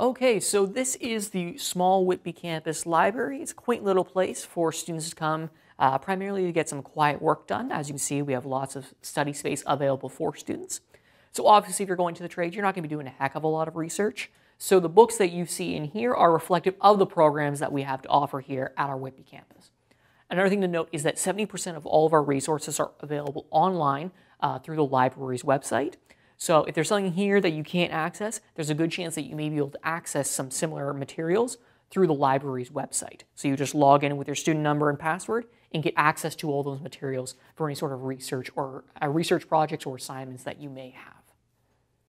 Okay, so this is the small Whitby campus library. It's a quaint little place for students to come uh, primarily to get some quiet work done. As you can see, we have lots of study space available for students. So obviously, if you're going to the trade, you're not going to be doing a heck of a lot of research. So the books that you see in here are reflective of the programs that we have to offer here at our Whitby campus. Another thing to note is that 70% of all of our resources are available online uh, through the library's website. So if there's something here that you can't access, there's a good chance that you may be able to access some similar materials through the library's website. So you just log in with your student number and password and get access to all those materials for any sort of research or uh, research projects or assignments that you may have.